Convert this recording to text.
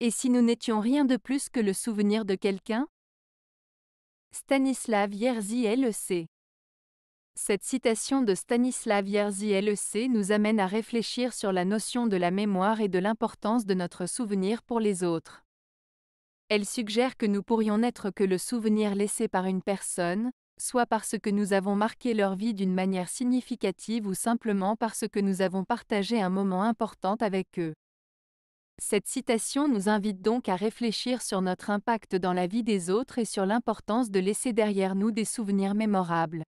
Et si nous n'étions rien de plus que le souvenir de quelqu'un Stanislav Yerzy LEC. Cette citation de Stanislav Yerzy LEC nous amène à réfléchir sur la notion de la mémoire et de l'importance de notre souvenir pour les autres. Elle suggère que nous pourrions n'être que le souvenir laissé par une personne, soit parce que nous avons marqué leur vie d'une manière significative ou simplement parce que nous avons partagé un moment important avec eux. Cette citation nous invite donc à réfléchir sur notre impact dans la vie des autres et sur l'importance de laisser derrière nous des souvenirs mémorables.